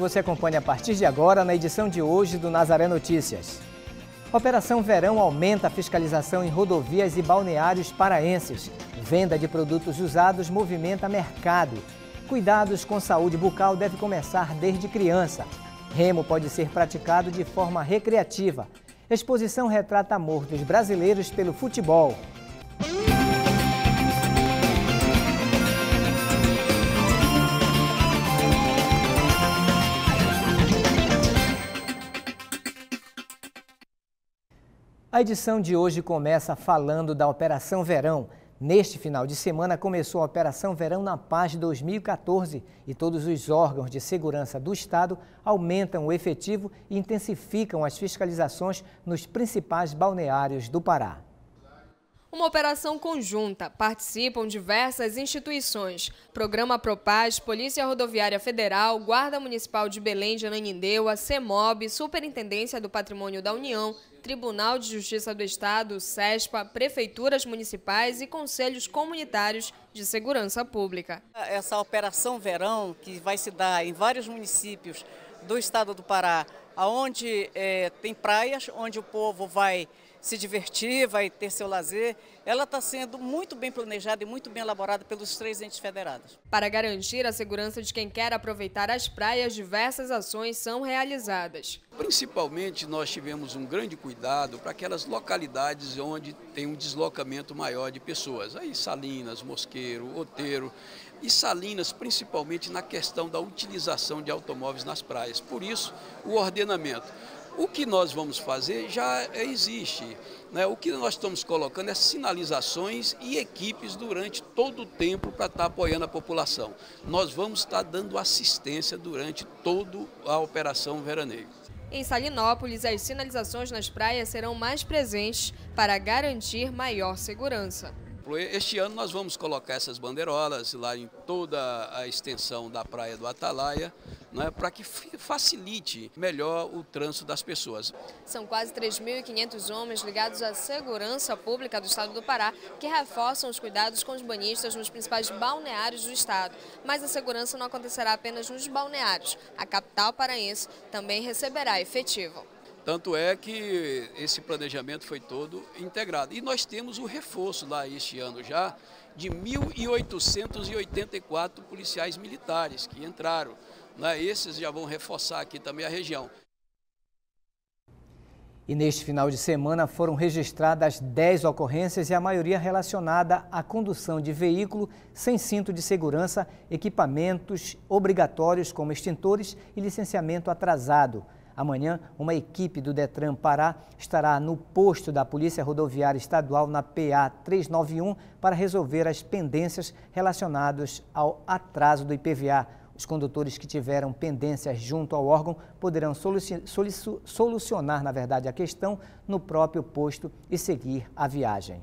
você acompanha a partir de agora na edição de hoje do Nazaré Notícias. Operação Verão aumenta a fiscalização em rodovias e balneários paraenses. Venda de produtos usados movimenta mercado. Cuidados com saúde bucal deve começar desde criança. Remo pode ser praticado de forma recreativa. Exposição retrata amor dos brasileiros pelo futebol. A edição de hoje começa falando da Operação Verão. Neste final de semana começou a Operação Verão na Paz 2014 e todos os órgãos de segurança do Estado aumentam o efetivo e intensificam as fiscalizações nos principais balneários do Pará. Uma operação conjunta. Participam diversas instituições. Programa Propaz, Polícia Rodoviária Federal, Guarda Municipal de Belém de Ananindeua, CEMOB, Superintendência do Patrimônio da União, Tribunal de Justiça do Estado, SESPA, Prefeituras Municipais e Conselhos Comunitários de Segurança Pública. Essa operação verão, que vai se dar em vários municípios do estado do Pará, onde é, eh, tem praias, onde o povo vai se divertir, vai ter seu lazer. Ela está sendo muito bem planejada e muito bem elaborada pelos três entes federados. Para garantir a segurança de quem quer aproveitar as praias, diversas ações são realizadas. Principalmente nós tivemos um grande cuidado para aquelas localidades onde tem um deslocamento maior de pessoas. Aí Salinas, Mosqueiro, Oteiro e Salinas principalmente na questão da utilização de automóveis nas praias. Por isso, o ordenamento. O que nós vamos fazer já é, existe. Né? O que nós estamos colocando é sinalizações e equipes durante todo o tempo para estar tá apoiando a população. Nós vamos estar tá dando assistência durante toda a operação veraneio. Em Salinópolis, as sinalizações nas praias serão mais presentes para garantir maior segurança. Este ano nós vamos colocar essas bandeirolas lá em toda a extensão da praia do Atalaia, né, para que facilite melhor o trânsito das pessoas. São quase 3.500 homens ligados à segurança pública do estado do Pará que reforçam os cuidados com os banhistas nos principais balneários do estado. Mas a segurança não acontecerá apenas nos balneários. A capital paraense também receberá efetivo. Tanto é que esse planejamento foi todo integrado. E nós temos o reforço lá este ano já de 1.884 policiais militares que entraram né, esses já vão reforçar aqui também a região. E neste final de semana foram registradas 10 ocorrências e a maioria relacionada à condução de veículo sem cinto de segurança, equipamentos obrigatórios como extintores e licenciamento atrasado. Amanhã, uma equipe do Detran Pará estará no posto da Polícia Rodoviária Estadual na PA 391 para resolver as pendências relacionadas ao atraso do IPVA. Os condutores que tiveram pendências junto ao órgão poderão solucionar, na verdade, a questão no próprio posto e seguir a viagem.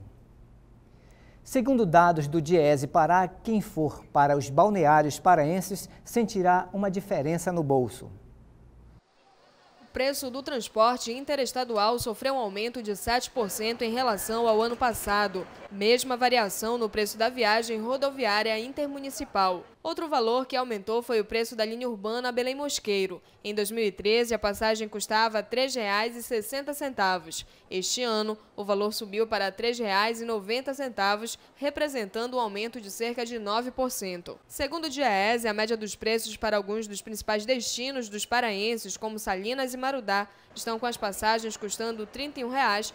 Segundo dados do Diese Pará, quem for para os balneários paraenses sentirá uma diferença no bolso. O preço do transporte interestadual sofreu um aumento de 7% em relação ao ano passado. Mesma variação no preço da viagem rodoviária intermunicipal. Outro valor que aumentou foi o preço da linha urbana Belém Mosqueiro. Em 2013, a passagem custava R$ 3,60. Este ano, o valor subiu para R$ 3,90, representando um aumento de cerca de 9%. Segundo o DIAESE, a média dos preços para alguns dos principais destinos dos paraenses, como Salinas e Marudá, estão com as passagens custando R$ 31,27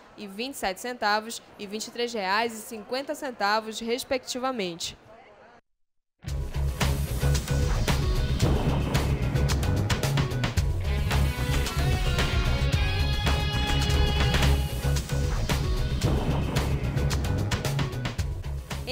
e R$ 23,50, respectivamente.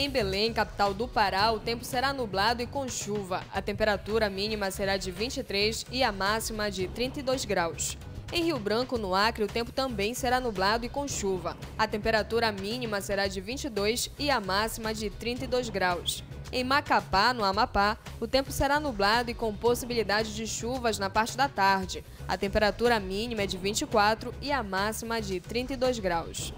Em Belém, capital do Pará, o tempo será nublado e com chuva. A temperatura mínima será de 23 e a máxima de 32 graus. Em Rio Branco, no Acre, o tempo também será nublado e com chuva. A temperatura mínima será de 22 e a máxima de 32 graus. Em Macapá, no Amapá, o tempo será nublado e com possibilidade de chuvas na parte da tarde. A temperatura mínima é de 24 e a máxima de 32 graus.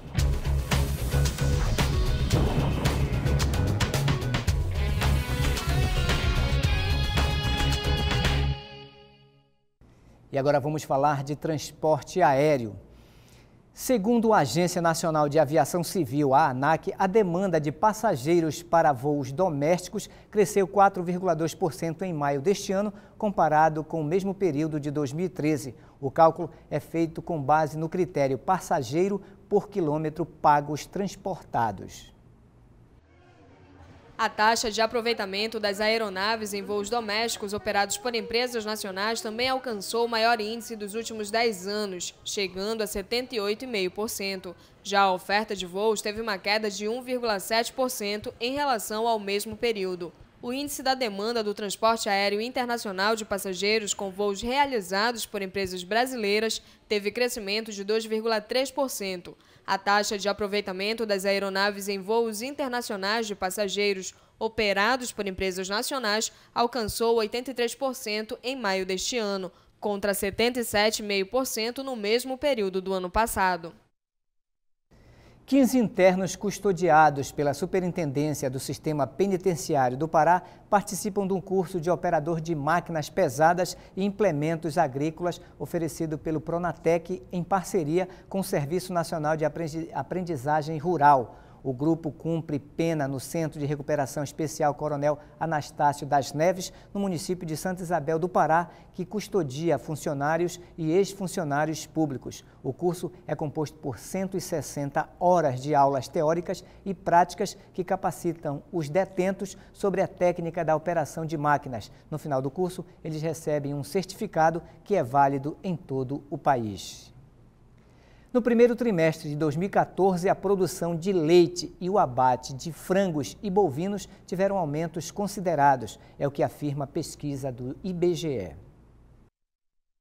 E agora vamos falar de transporte aéreo. Segundo a Agência Nacional de Aviação Civil, a ANAC, a demanda de passageiros para voos domésticos cresceu 4,2% em maio deste ano, comparado com o mesmo período de 2013. O cálculo é feito com base no critério passageiro por quilômetro pagos transportados. A taxa de aproveitamento das aeronaves em voos domésticos operados por empresas nacionais também alcançou o maior índice dos últimos 10 anos, chegando a 78,5%. Já a oferta de voos teve uma queda de 1,7% em relação ao mesmo período o índice da demanda do transporte aéreo internacional de passageiros com voos realizados por empresas brasileiras teve crescimento de 2,3%. A taxa de aproveitamento das aeronaves em voos internacionais de passageiros operados por empresas nacionais alcançou 83% em maio deste ano, contra 77,5% no mesmo período do ano passado. 15 internos custodiados pela Superintendência do Sistema Penitenciário do Pará participam de um curso de operador de máquinas pesadas e implementos agrícolas oferecido pelo Pronatec em parceria com o Serviço Nacional de Aprendizagem Rural. O grupo cumpre pena no Centro de Recuperação Especial Coronel Anastácio das Neves, no município de Santa Isabel do Pará, que custodia funcionários e ex-funcionários públicos. O curso é composto por 160 horas de aulas teóricas e práticas que capacitam os detentos sobre a técnica da operação de máquinas. No final do curso, eles recebem um certificado que é válido em todo o país. No primeiro trimestre de 2014, a produção de leite e o abate de frangos e bovinos tiveram aumentos considerados, é o que afirma a pesquisa do IBGE.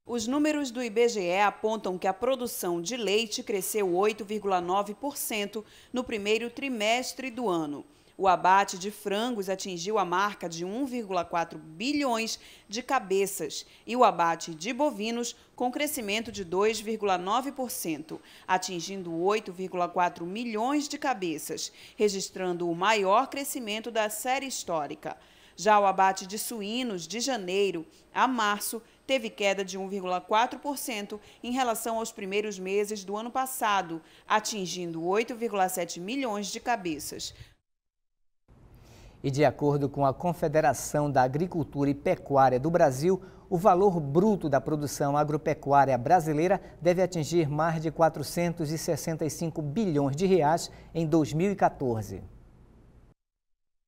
Os números do IBGE apontam que a produção de leite cresceu 8,9% no primeiro trimestre do ano. O abate de frangos atingiu a marca de 1,4 bilhões de cabeças e o abate de bovinos com crescimento de 2,9%, atingindo 8,4 milhões de cabeças, registrando o maior crescimento da série histórica. Já o abate de suínos de janeiro a março teve queda de 1,4% em relação aos primeiros meses do ano passado, atingindo 8,7 milhões de cabeças. E de acordo com a Confederação da Agricultura e Pecuária do Brasil, o valor bruto da produção agropecuária brasileira deve atingir mais de 465 bilhões de reais em 2014.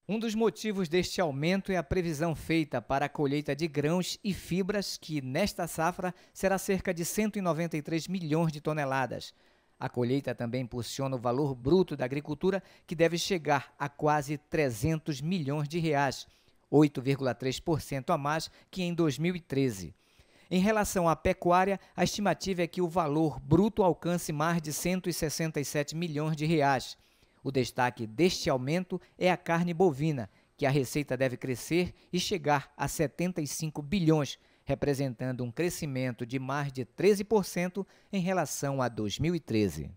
Um dos motivos deste aumento é a previsão feita para a colheita de grãos e fibras, que nesta safra será cerca de 193 milhões de toneladas. A colheita também impulsiona o valor bruto da agricultura, que deve chegar a quase 300 milhões de reais, 8,3% a mais que em 2013. Em relação à pecuária, a estimativa é que o valor bruto alcance mais de 167 milhões de reais. O destaque deste aumento é a carne bovina, que a receita deve crescer e chegar a 75 bilhões, representando um crescimento de mais de 13% em relação a 2013.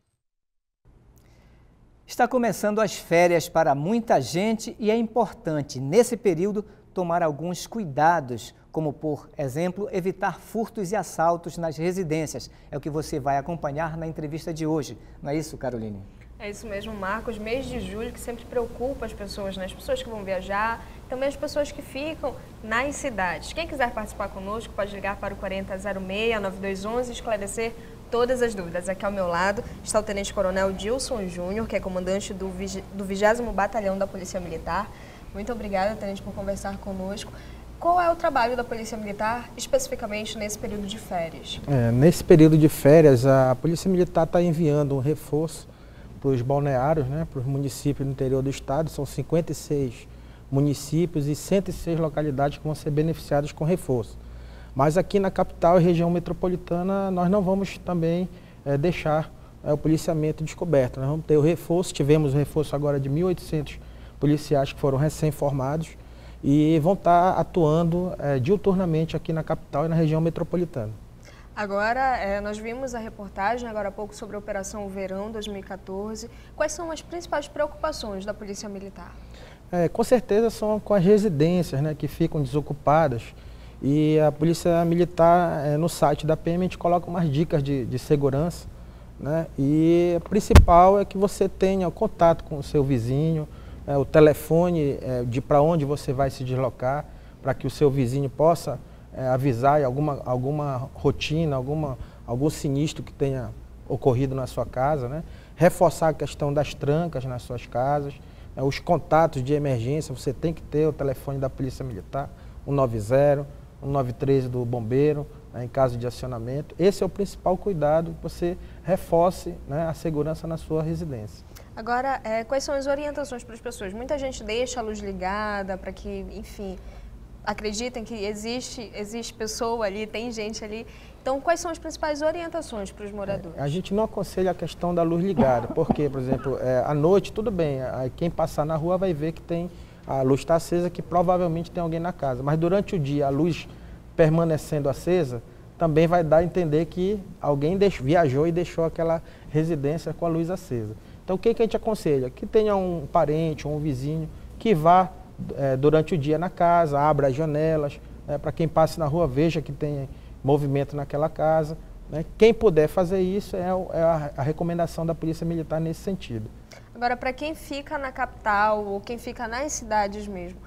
Está começando as férias para muita gente e é importante, nesse período, tomar alguns cuidados, como, por exemplo, evitar furtos e assaltos nas residências. É o que você vai acompanhar na entrevista de hoje. Não é isso, Caroline? É isso mesmo, Marcos. Mês de julho que sempre preocupa as pessoas, né? As pessoas que vão viajar, também as pessoas que ficam nas cidades. Quem quiser participar conosco pode ligar para o 4006-9211 e esclarecer todas as dúvidas. Aqui ao meu lado está o Tenente Coronel Dilson Júnior, que é comandante do, do 20 Batalhão da Polícia Militar. Muito obrigada, Tenente, por conversar conosco. Qual é o trabalho da Polícia Militar, especificamente nesse período de férias? É, nesse período de férias, a Polícia Militar está enviando um reforço para os balneários, né, para os municípios do interior do estado, são 56 municípios e 106 localidades que vão ser beneficiados com reforço. Mas aqui na capital e região metropolitana nós não vamos também é, deixar é, o policiamento descoberto. Nós vamos ter o reforço, tivemos o reforço agora de 1.800 policiais que foram recém-formados e vão estar atuando é, diuturnamente aqui na capital e na região metropolitana. Agora, é, nós vimos a reportagem agora há pouco sobre a Operação Verão 2014. Quais são as principais preocupações da Polícia Militar? É, com certeza são com as residências né, que ficam desocupadas. E a Polícia Militar, é, no site da PM, a gente coloca umas dicas de, de segurança. Né? E o principal é que você tenha contato com o seu vizinho, é, o telefone é, de para onde você vai se deslocar, para que o seu vizinho possa é, avisar alguma, alguma rotina, alguma, algum sinistro que tenha ocorrido na sua casa, né? reforçar a questão das trancas nas suas casas, né? os contatos de emergência, você tem que ter o telefone da Polícia Militar, 190, 193 do bombeiro, né? em caso de acionamento. Esse é o principal cuidado, que você reforce né? a segurança na sua residência. Agora, é, quais são as orientações para as pessoas? Muita gente deixa a luz ligada para que, enfim, acreditem que existe, existe pessoa ali, tem gente ali. Então, quais são as principais orientações para os moradores? É, a gente não aconselha a questão da luz ligada, porque, por exemplo, é, à noite, tudo bem, quem passar na rua vai ver que tem a luz está acesa, que provavelmente tem alguém na casa. Mas durante o dia, a luz permanecendo acesa, também vai dar a entender que alguém deixou, viajou e deixou aquela residência com a luz acesa. Então, o que, que a gente aconselha? Que tenha um parente ou um vizinho que vá é, durante o dia na casa, abra as janelas, né, para quem passe na rua veja que tem movimento naquela casa. Né. Quem puder fazer isso é, é a, a recomendação da Polícia Militar nesse sentido. Agora, para quem fica na capital ou quem fica nas cidades mesmo,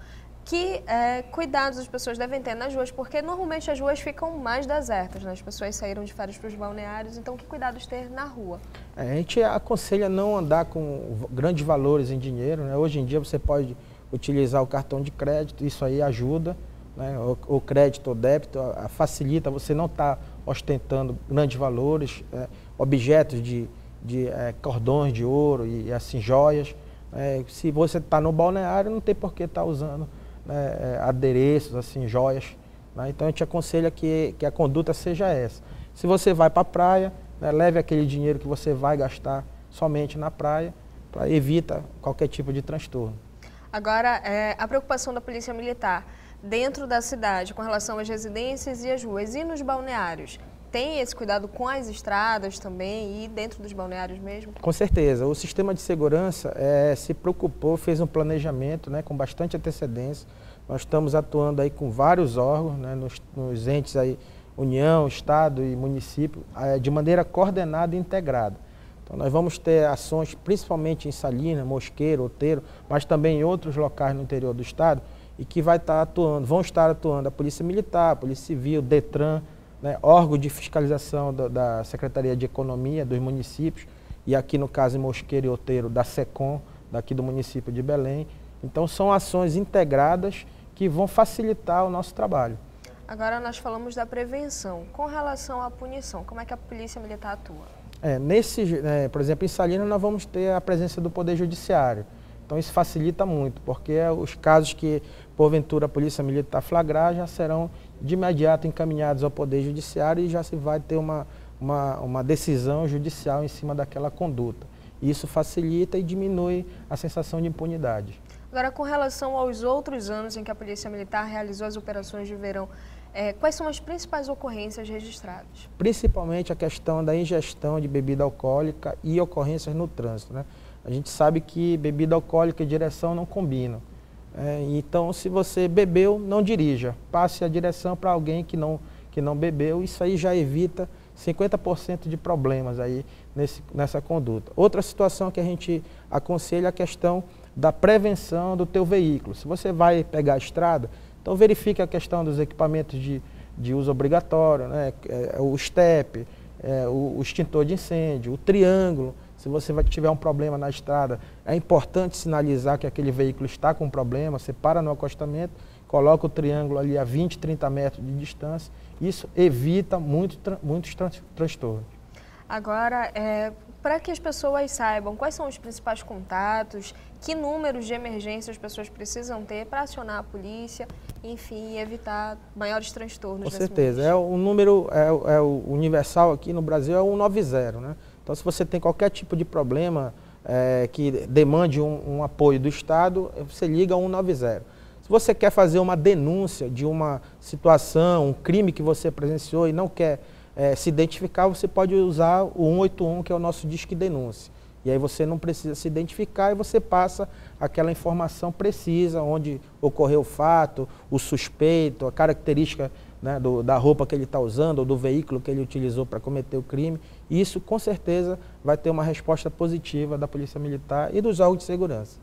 que é, cuidados as pessoas devem ter nas ruas? Porque normalmente as ruas ficam mais desertas, né? as pessoas saíram de férias para os balneários, então que cuidados ter na rua? É, a gente aconselha não andar com grandes valores em dinheiro. Né? Hoje em dia você pode utilizar o cartão de crédito, isso aí ajuda, né? o, o crédito ou débito a, a facilita, você não está ostentando grandes valores, é, objetos de, de é, cordões de ouro e, e assim joias. É, se você está no balneário, não tem por que estar tá usando né, é, adereços, assim, joias. Né? Então, a gente aconselha que, que a conduta seja essa. Se você vai para a praia, né, leve aquele dinheiro que você vai gastar somente na praia, para evita qualquer tipo de transtorno. Agora, é, a preocupação da Polícia Militar dentro da cidade com relação às residências e às ruas e nos balneários. Tem esse cuidado com as estradas também e dentro dos balneários mesmo? Com certeza. O sistema de segurança é, se preocupou, fez um planejamento né, com bastante antecedência. Nós estamos atuando aí com vários órgãos, né, nos, nos entes aí, União, Estado e município, é, de maneira coordenada e integrada. Então nós vamos ter ações principalmente em Salina, Mosqueiro, Oteiro, mas também em outros locais no interior do estado e que vai estar atuando, vão estar atuando a Polícia Militar, a Polícia Civil, Detran, né, órgão de fiscalização da, da Secretaria de Economia dos municípios e aqui no caso em Mosqueiro e Oteiro da SECOM, daqui do município de Belém. Então são ações integradas que vão facilitar o nosso trabalho. Agora nós falamos da prevenção. Com relação à punição, como é que a Polícia Militar atua? É, nesse, é, por exemplo, em Salinas nós vamos ter a presença do Poder Judiciário. Então isso facilita muito, porque é, os casos que, porventura, a Polícia Militar tá flagrar já serão de imediato encaminhados ao Poder Judiciário e já se vai ter uma, uma, uma decisão judicial em cima daquela conduta. Isso facilita e diminui a sensação de impunidade. Agora, com relação aos outros anos em que a Polícia Militar realizou as operações de verão, é, quais são as principais ocorrências registradas? Principalmente a questão da ingestão de bebida alcoólica e ocorrências no trânsito. Né? A gente sabe que bebida alcoólica e direção não combinam. É, então, se você bebeu, não dirija. Passe a direção para alguém que não, que não bebeu. Isso aí já evita 50% de problemas aí nesse, nessa conduta. Outra situação que a gente aconselha é a questão da prevenção do teu veículo. Se você vai pegar a estrada, então verifique a questão dos equipamentos de, de uso obrigatório, né? É, é o STEP, é, o, o, extintor de incêndio, o triângulo. Se você vai, tiver um problema na estrada, é importante sinalizar que aquele veículo está com um problema, você para no acostamento, coloca o triângulo ali a 20, 30 metros de distância. Isso evita muito, muitos tran transtornos. Agora, é, para que as pessoas saibam quais são os principais contatos que números de emergência as pessoas precisam ter para acionar a polícia, enfim, evitar maiores transtornos. Com certeza. É o número é, é, o universal aqui no Brasil é o 190, né? Então, se você tem qualquer tipo de problema é, que demande um, um, apoio do Estado, você liga 190. Se você quer fazer uma denúncia de uma situação, um crime que você presenciou e não quer é, se identificar, você pode usar o 181, que é o nosso disque denúncia. E aí você não precisa se identificar e você passa aquela informação precisa, onde ocorreu o fato, o suspeito, a característica né, do, da roupa que ele está usando ou do veículo que ele utilizou para cometer o crime. Isso, com certeza, vai ter uma resposta positiva da Polícia Militar e dos órgãos de segurança.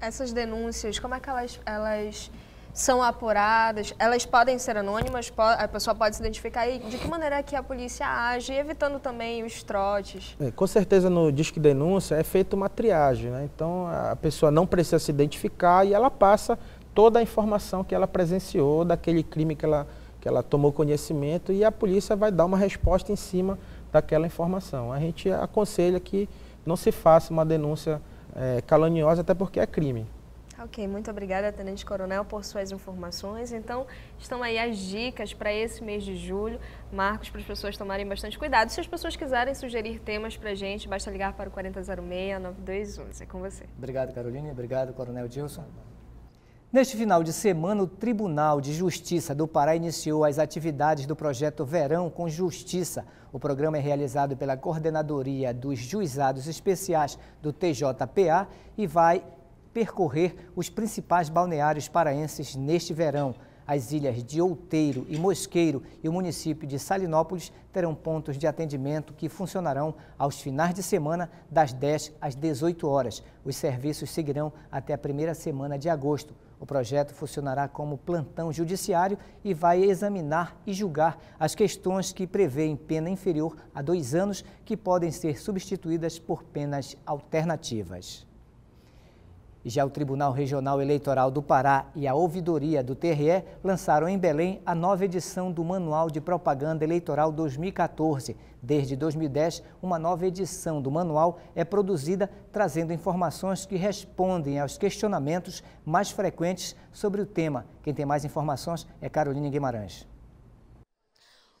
Essas denúncias, como é que elas, elas são apuradas, elas podem ser anônimas, a pessoa pode se identificar e de que maneira é que a polícia age, evitando também os trotes? É, com certeza no Disque Denúncia é feita uma triagem, né? então a pessoa não precisa se identificar e ela passa toda a informação que ela presenciou daquele crime que ela, que ela tomou conhecimento e a polícia vai dar uma resposta em cima daquela informação. A gente aconselha que não se faça uma denúncia é, caluniosa, até porque é crime. Ok, muito obrigada, Tenente Coronel, por suas informações. Então, estão aí as dicas para esse mês de julho. Marcos, para as pessoas tomarem bastante cuidado. Se as pessoas quiserem sugerir temas para a gente, basta ligar para o 4006-9211. É com você. Obrigado, Carolina. Obrigado, Coronel Dilson. Neste final de semana, o Tribunal de Justiça do Pará iniciou as atividades do projeto Verão com Justiça. O programa é realizado pela Coordenadoria dos Juizados Especiais do TJPA e vai percorrer os principais balneários paraenses neste verão. As ilhas de Outeiro e Mosqueiro e o município de Salinópolis terão pontos de atendimento que funcionarão aos finais de semana, das 10 às 18 horas. Os serviços seguirão até a primeira semana de agosto. O projeto funcionará como plantão judiciário e vai examinar e julgar as questões que prevêem pena inferior a dois anos, que podem ser substituídas por penas alternativas. Já o Tribunal Regional Eleitoral do Pará e a Ouvidoria do TRE lançaram em Belém a nova edição do Manual de Propaganda Eleitoral 2014. Desde 2010, uma nova edição do manual é produzida, trazendo informações que respondem aos questionamentos mais frequentes sobre o tema. Quem tem mais informações é Carolina Guimarães.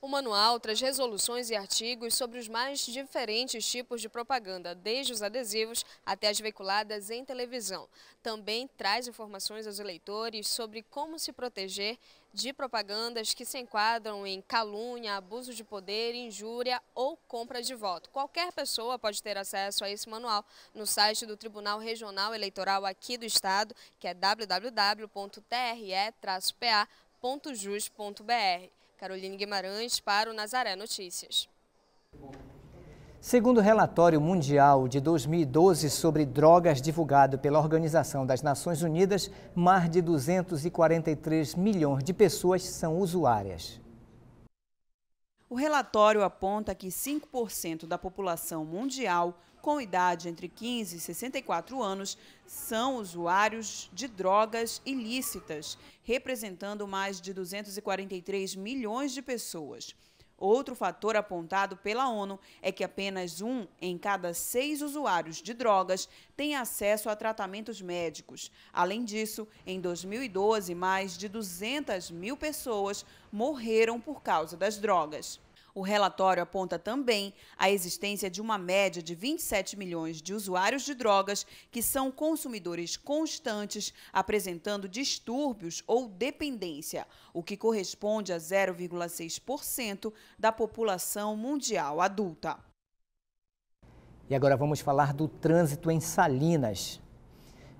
O manual traz resoluções e artigos sobre os mais diferentes tipos de propaganda, desde os adesivos até as veiculadas em televisão. Também traz informações aos eleitores sobre como se proteger de propagandas que se enquadram em calúnia, abuso de poder, injúria ou compra de voto. Qualquer pessoa pode ter acesso a esse manual no site do Tribunal Regional Eleitoral aqui do Estado, que é www.tre-pa.jus.br. Caroline Guimarães para o Nazaré Notícias. Segundo o relatório mundial de 2012 sobre drogas divulgado pela Organização das Nações Unidas, mais de 243 milhões de pessoas são usuárias. O relatório aponta que 5% da população mundial com idade entre 15 e 64 anos são usuários de drogas ilícitas, representando mais de 243 milhões de pessoas. Outro fator apontado pela ONU é que apenas um em cada seis usuários de drogas tem acesso a tratamentos médicos. Além disso, em 2012, mais de 200 mil pessoas morreram por causa das drogas. O relatório aponta também a existência de uma média de 27 milhões de usuários de drogas que são consumidores constantes, apresentando distúrbios ou dependência, o que corresponde a 0,6% da população mundial adulta. E agora vamos falar do trânsito em Salinas.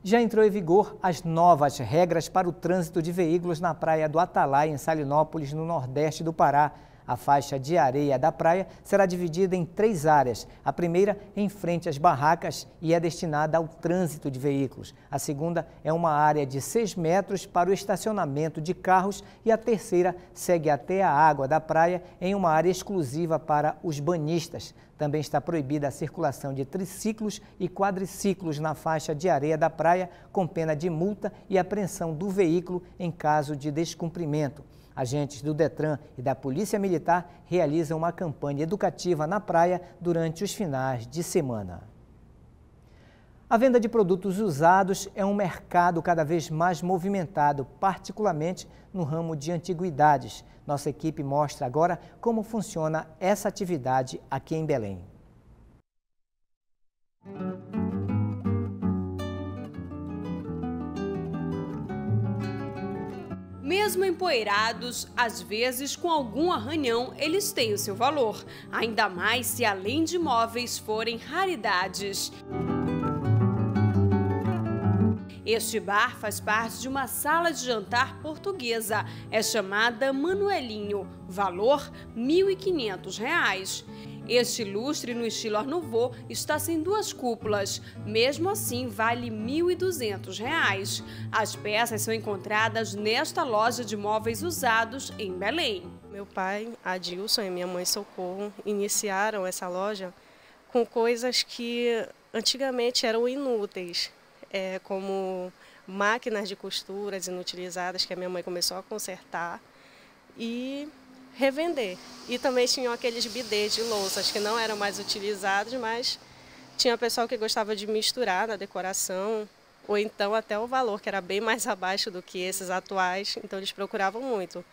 Já entrou em vigor as novas regras para o trânsito de veículos na praia do Atalaia, em Salinópolis, no nordeste do Pará. A faixa de areia da praia será dividida em três áreas. A primeira em frente às barracas e é destinada ao trânsito de veículos. A segunda é uma área de 6 metros para o estacionamento de carros e a terceira segue até a água da praia em uma área exclusiva para os banhistas. Também está proibida a circulação de triciclos e quadriciclos na faixa de areia da praia, com pena de multa e apreensão do veículo em caso de descumprimento. Agentes do Detran e da Polícia Militar realizam uma campanha educativa na praia durante os finais de semana. A venda de produtos usados é um mercado cada vez mais movimentado, particularmente no ramo de antiguidades. Nossa equipe mostra agora como funciona essa atividade aqui em Belém. Mesmo empoeirados, às vezes com algum arranhão, eles têm o seu valor, ainda mais se além de móveis forem raridades. Este bar faz parte de uma sala de jantar portuguesa. É chamada Manuelinho, valor R$ 1.500. Este lustre no estilo Art Nouveau está sem duas cúpulas. Mesmo assim, vale R$ 1.200. As peças são encontradas nesta loja de móveis usados em Belém. Meu pai, Adilson, e minha mãe Socorro iniciaram essa loja com coisas que antigamente eram inúteis, é, como máquinas de costuras inutilizadas que a minha mãe começou a consertar e revender. E também tinham aqueles bidês de louças que não eram mais utilizados, mas tinha pessoal que gostava de misturar na decoração, ou então até o valor, que era bem mais abaixo do que esses atuais, então eles procuravam muito.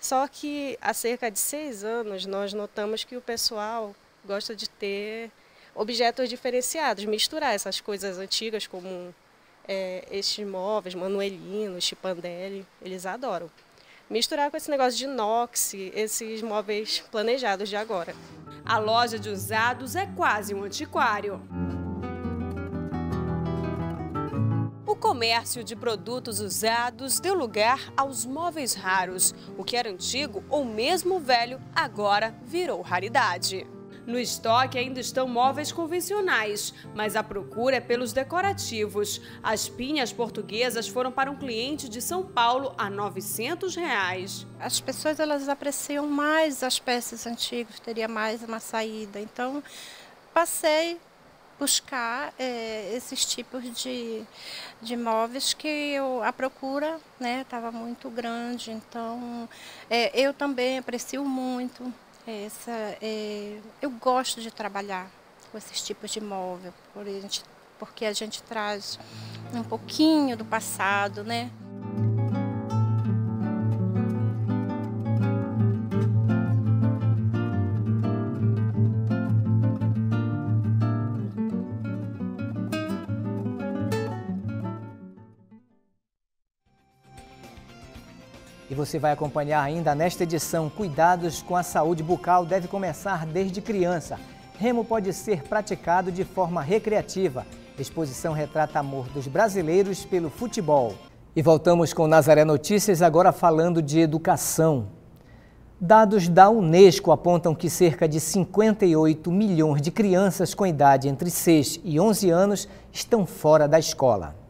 Só que há cerca de seis anos nós notamos que o pessoal gosta de ter objetos diferenciados, misturar essas coisas antigas como é, estes móveis, manuelinos, chipandeli, eles adoram misturar com esse negócio de inox, esses móveis planejados de agora. A loja de usados é quase um antiquário. O comércio de produtos usados deu lugar aos móveis raros. O que era antigo ou mesmo velho agora virou raridade. No estoque ainda estão móveis convencionais, mas a procura é pelos decorativos. As pinhas portuguesas foram para um cliente de São Paulo a R$ 900. Reais. As pessoas elas apreciam mais as peças antigas, teria mais uma saída. Então, passei buscar é, esses tipos de, de móveis que eu, a procura estava né, muito grande. Então, é, eu também aprecio muito essa, é, eu gosto de trabalhar com esses tipos de móvel, porque a gente, porque a gente traz um pouquinho do passado, né? você vai acompanhar ainda nesta edição, cuidados com a saúde bucal deve começar desde criança. Remo pode ser praticado de forma recreativa. Exposição retrata amor dos brasileiros pelo futebol. E voltamos com Nazaré Notícias, agora falando de educação. Dados da Unesco apontam que cerca de 58 milhões de crianças com idade entre 6 e 11 anos estão fora da escola.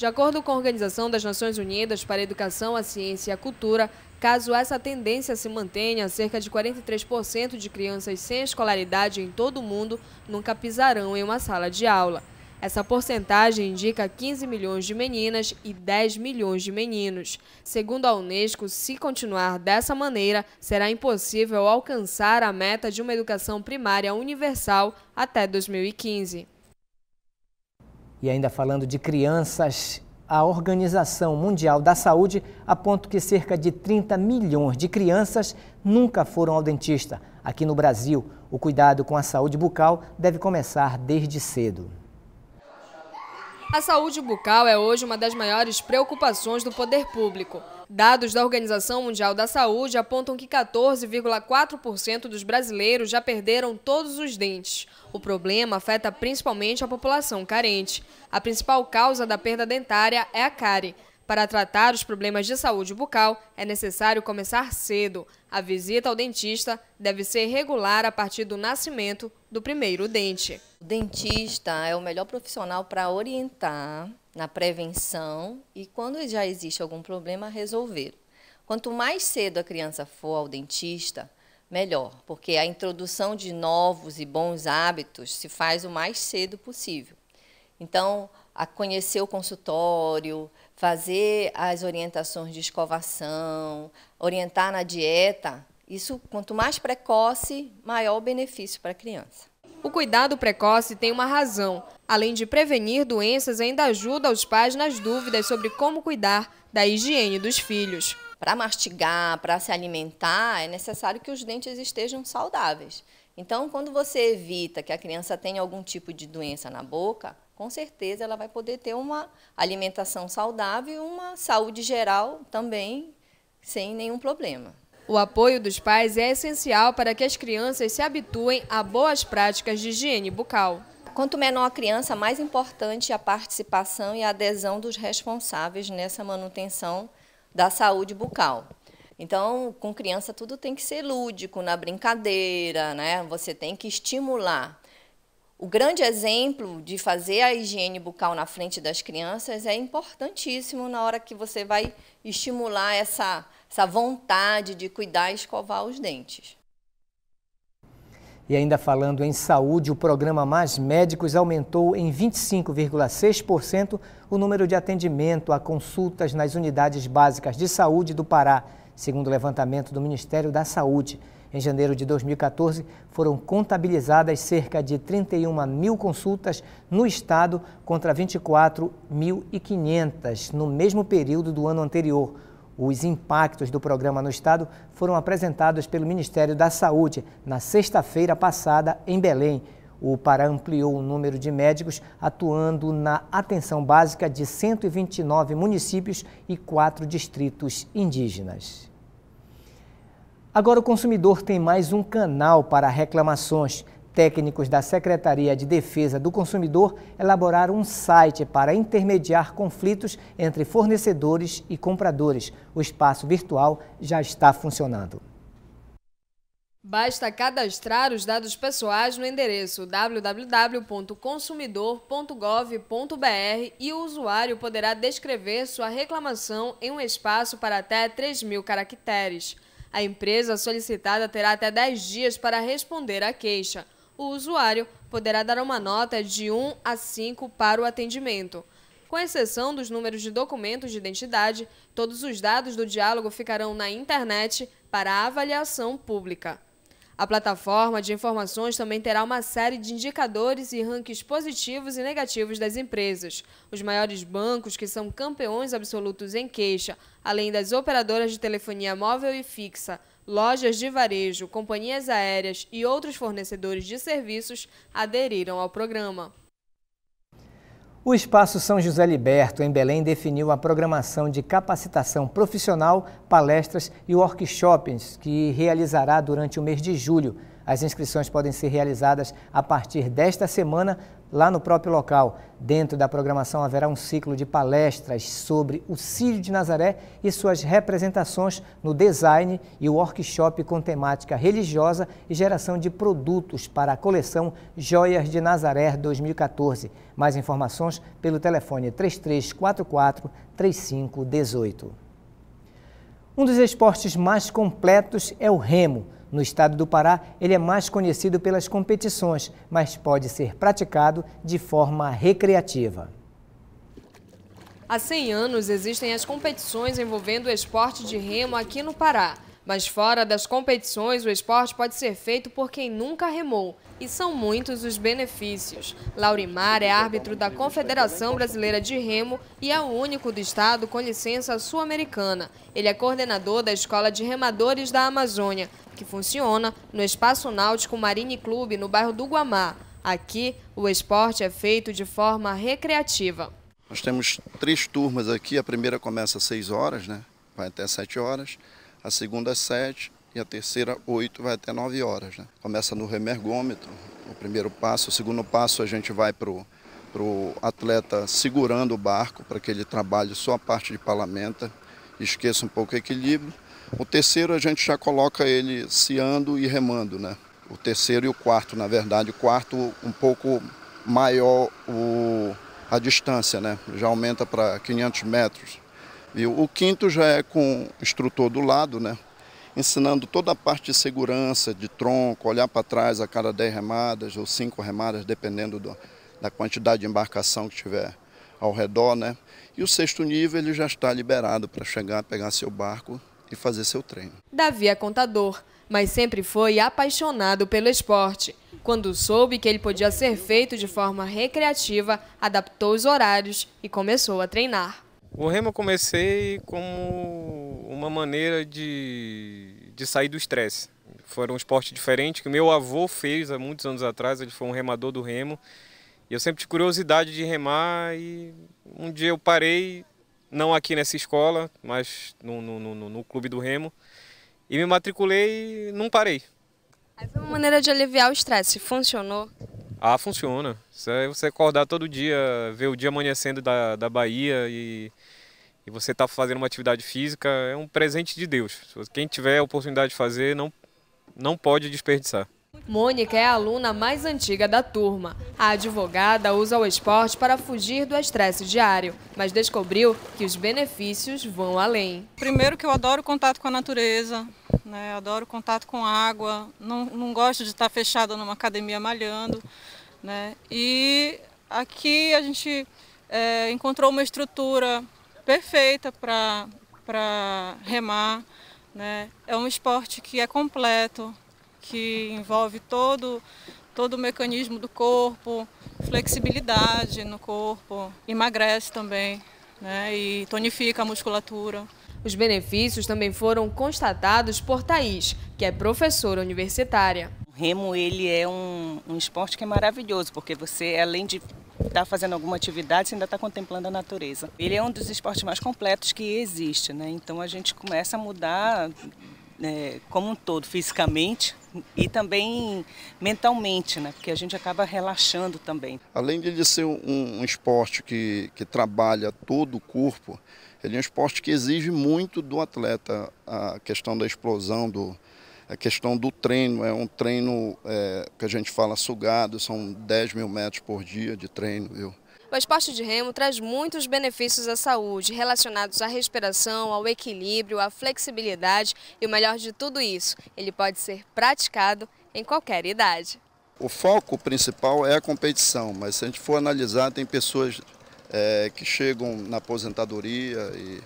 De acordo com a Organização das Nações Unidas para a Educação, a Ciência e a Cultura, caso essa tendência se mantenha, cerca de 43% de crianças sem escolaridade em todo o mundo nunca pisarão em uma sala de aula. Essa porcentagem indica 15 milhões de meninas e 10 milhões de meninos. Segundo a Unesco, se continuar dessa maneira, será impossível alcançar a meta de uma educação primária universal até 2015. E ainda falando de crianças, a Organização Mundial da Saúde aponta que cerca de 30 milhões de crianças nunca foram ao dentista. Aqui no Brasil, o cuidado com a saúde bucal deve começar desde cedo. A saúde bucal é hoje uma das maiores preocupações do poder público. Dados da Organização Mundial da Saúde apontam que 14,4% dos brasileiros já perderam todos os dentes. O problema afeta principalmente a população carente. A principal causa da perda dentária é a cárie. Para tratar os problemas de saúde bucal, é necessário começar cedo. A visita ao dentista deve ser regular a partir do nascimento do primeiro dente. O dentista é o melhor profissional para orientar na prevenção e, quando já existe algum problema, resolver. Quanto mais cedo a criança for ao dentista, melhor, porque a introdução de novos e bons hábitos se faz o mais cedo possível. Então, a conhecer o consultório, fazer as orientações de escovação, orientar na dieta, isso quanto mais precoce, maior o benefício para a criança. O cuidado precoce tem uma razão. Além de prevenir doenças, ainda ajuda os pais nas dúvidas sobre como cuidar da higiene dos filhos. Para mastigar, para se alimentar, é necessário que os dentes estejam saudáveis. Então, quando você evita que a criança tenha algum tipo de doença na boca, com certeza ela vai poder ter uma alimentação saudável, e uma saúde geral também sem nenhum problema. O apoio dos pais é essencial para que as crianças se habituem a boas práticas de higiene bucal. Quanto menor a criança, mais importante a participação e a adesão dos responsáveis nessa manutenção da saúde bucal. Então, com criança tudo tem que ser lúdico, na brincadeira, né? Você tem que estimular. O grande exemplo de fazer a higiene bucal na frente das crianças é importantíssimo na hora que você vai estimular essa, essa vontade de cuidar e escovar os dentes. E ainda falando em saúde, o programa Mais Médicos aumentou em 25,6% o número de atendimento a consultas nas unidades básicas de saúde do Pará. Segundo o levantamento do Ministério da Saúde, em janeiro de 2014, foram contabilizadas cerca de 31 mil consultas no estado contra 24.500 no mesmo período do ano anterior. Os impactos do programa no estado foram apresentados pelo Ministério da Saúde na sexta-feira passada em Belém. O Pará ampliou o número de médicos atuando na atenção básica de 129 municípios e quatro distritos indígenas. Agora o consumidor tem mais um canal para reclamações. Técnicos da Secretaria de Defesa do Consumidor elaboraram um site para intermediar conflitos entre fornecedores e compradores. O espaço virtual já está funcionando. Basta cadastrar os dados pessoais no endereço www.consumidor.gov.br e o usuário poderá descrever sua reclamação em um espaço para até 3 mil caracteres. A empresa solicitada terá até 10 dias para responder à queixa. O usuário poderá dar uma nota de 1 a 5 para o atendimento. Com exceção dos números de documentos de identidade, todos os dados do diálogo ficarão na internet para avaliação pública. A plataforma de informações também terá uma série de indicadores e rankings positivos e negativos das empresas, os maiores bancos que são campeões absolutos em queixa, além das operadoras de telefonia móvel e fixa, lojas de varejo, companhias aéreas e outros fornecedores de serviços aderiram ao programa. O Espaço São José Liberto, em Belém, definiu a programação de capacitação profissional, palestras e workshops que realizará durante o mês de julho. As inscrições podem ser realizadas a partir desta semana Lá no próprio local, dentro da programação, haverá um ciclo de palestras sobre o Círio de Nazaré e suas representações no design e o workshop com temática religiosa e geração de produtos para a coleção Joias de Nazaré 2014. Mais informações pelo telefone 3344 3518. Um dos esportes mais completos é o remo. No estado do Pará, ele é mais conhecido pelas competições, mas pode ser praticado de forma recreativa. Há 100 anos existem as competições envolvendo o esporte de remo aqui no Pará. Mas fora das competições, o esporte pode ser feito por quem nunca remou. E são muitos os benefícios. Laurimar é árbitro da Confederação Brasileira de Remo e é o único do estado com licença sul-americana. Ele é coordenador da Escola de Remadores da Amazônia, que funciona no Espaço Náutico Marine Clube, no bairro do Guamá. Aqui, o esporte é feito de forma recreativa. Nós temos três turmas aqui, a primeira começa às 6 horas, né? vai até 7 horas, a segunda às 7 e a terceira 8 vai até 9 horas. Né? Começa no remergômetro, o primeiro passo, o segundo passo a gente vai para o atleta segurando o barco, para que ele trabalhe só a parte de palamenta, esqueça um pouco o equilíbrio. O terceiro a gente já coloca ele ciando e remando, né? O terceiro e o quarto, na verdade. O quarto um pouco maior o, a distância, né? Já aumenta para 500 metros. E o quinto já é com o instrutor do lado, né? Ensinando toda a parte de segurança, de tronco, olhar para trás a cada 10 remadas ou 5 remadas, dependendo do, da quantidade de embarcação que tiver ao redor, né? E o sexto nível ele já está liberado para chegar, pegar seu barco e fazer seu treino. Davi é contador, mas sempre foi apaixonado pelo esporte. Quando soube que ele podia ser feito de forma recreativa, adaptou os horários e começou a treinar. O remo eu comecei como uma maneira de, de sair do estresse. Foi um esporte diferente que meu avô fez há muitos anos atrás, ele foi um remador do remo. E eu sempre tive curiosidade de remar e um dia eu parei, não aqui nessa escola, mas no, no, no, no Clube do Remo. E me matriculei e não parei. Aí foi uma maneira de aliviar o estresse, funcionou? Ah, funciona. Você acordar todo dia, ver o dia amanhecendo da, da Bahia e, e você está fazendo uma atividade física, é um presente de Deus. Quem tiver a oportunidade de fazer, não, não pode desperdiçar. Mônica é a aluna mais antiga da turma. A advogada usa o esporte para fugir do estresse diário, mas descobriu que os benefícios vão além. Primeiro que eu adoro o contato com a natureza, né? adoro o contato com água, não, não gosto de estar fechada numa academia malhando. Né? E aqui a gente é, encontrou uma estrutura perfeita para remar. Né? É um esporte que é completo, que envolve todo, todo o mecanismo do corpo, flexibilidade no corpo, emagrece também né, e tonifica a musculatura. Os benefícios também foram constatados por Thaís, que é professora universitária. O remo ele é um, um esporte que é maravilhoso, porque você, além de estar tá fazendo alguma atividade, você ainda está contemplando a natureza. Ele é um dos esportes mais completos que existe, né? Então a gente começa a mudar é, como um todo, fisicamente e também mentalmente, né? Porque a gente acaba relaxando também. Além de ele ser um, um esporte que, que trabalha todo o corpo, ele é um esporte que exige muito do atleta a questão da explosão, do, a questão do treino. É um treino é, que a gente fala sugado, são 10 mil metros por dia de treino. Viu? O esporte de remo traz muitos benefícios à saúde, relacionados à respiração, ao equilíbrio, à flexibilidade e o melhor de tudo isso, ele pode ser praticado em qualquer idade. O foco principal é a competição, mas se a gente for analisar, tem pessoas é, que chegam na aposentadoria e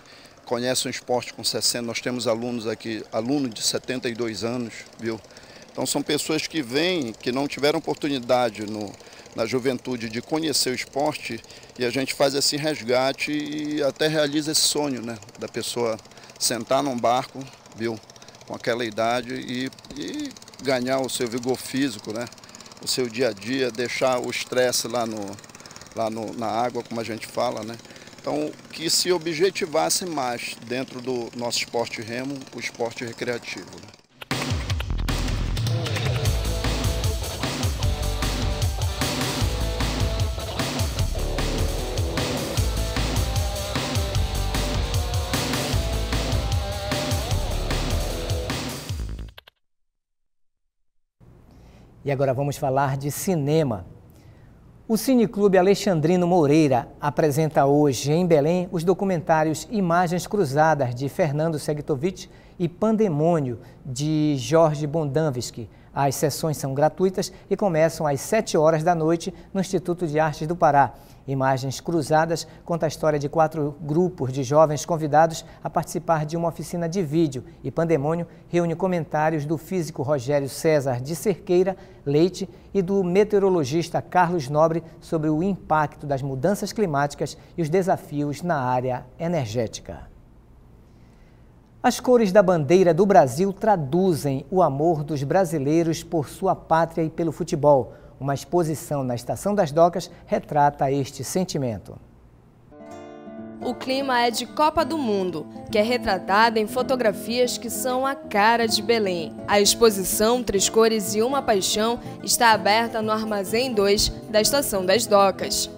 conhecem o esporte com 60, nós temos alunos aqui, aluno de 72 anos, viu? Então são pessoas que vêm, que não tiveram oportunidade no, na juventude de conhecer o esporte e a gente faz esse resgate e até realiza esse sonho, né? Da pessoa sentar num barco, viu? Com aquela idade e, e ganhar o seu vigor físico, né? O seu dia a dia, deixar o estresse lá, no, lá no, na água, como a gente fala, né? Então, que se objetivasse mais dentro do nosso esporte remo, o esporte recreativo. Né? E agora vamos falar de cinema. O Cineclube Alexandrino Moreira apresenta hoje em Belém os documentários Imagens Cruzadas de Fernando Segtovich e Pandemônio de Jorge Bondanvski. As sessões são gratuitas e começam às 7 horas da noite no Instituto de Artes do Pará. Imagens cruzadas conta a história de quatro grupos de jovens convidados a participar de uma oficina de vídeo e Pandemônio reúne comentários do físico Rogério César de Cerqueira Leite e do meteorologista Carlos Nobre sobre o impacto das mudanças climáticas e os desafios na área energética. As cores da bandeira do Brasil traduzem o amor dos brasileiros por sua pátria e pelo futebol. Uma exposição na Estação das Docas retrata este sentimento. O clima é de Copa do Mundo, que é retratada em fotografias que são a cara de Belém. A exposição Três Cores e Uma Paixão está aberta no Armazém 2 da Estação das Docas.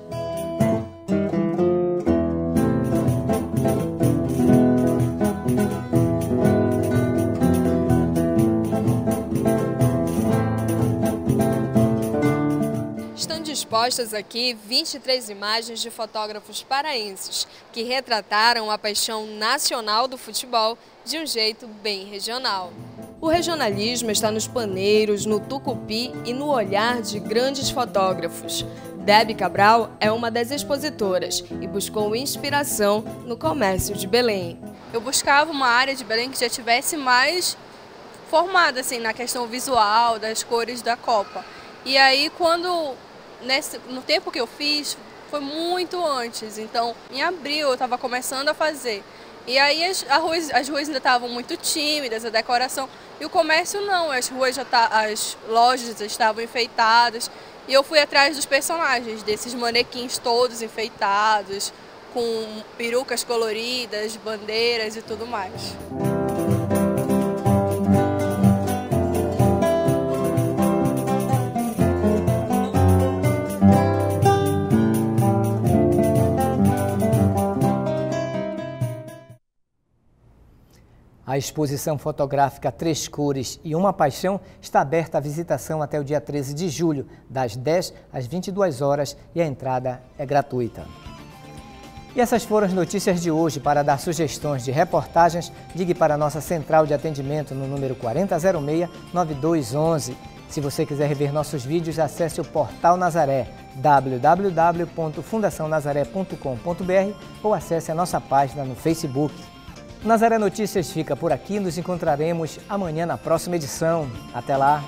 expostas aqui 23 imagens de fotógrafos paraenses que retrataram a paixão nacional do futebol de um jeito bem regional. O regionalismo está nos paneiros, no tucupi e no olhar de grandes fotógrafos. Debbie Cabral é uma das expositoras e buscou inspiração no comércio de Belém. Eu buscava uma área de Belém que já tivesse mais formada assim na questão visual das cores da Copa. E aí quando nesse, no tempo que eu fiz, foi muito antes. Então, em abril eu estava começando a fazer. E aí as, ruas, as ruas ainda estavam muito tímidas, a decoração. E o comércio não, as ruas já tá, as lojas estavam enfeitadas. E eu fui atrás dos personagens, desses manequins todos enfeitados, com perucas coloridas, bandeiras e tudo mais. A exposição fotográfica Três Cores e Uma Paixão está aberta à visitação até o dia 13 de julho, das 10 às 22 horas e a entrada é gratuita. E essas foram as notícias de hoje. Para dar sugestões de reportagens, ligue para a nossa central de atendimento no número 4006-9211. Se você quiser rever nossos vídeos, acesse o portal Nazaré, www.fundacionazaré.com.br ou acesse a nossa página no Facebook. Nazaré Notícias fica por aqui. Nos encontraremos amanhã na próxima edição. Até lá!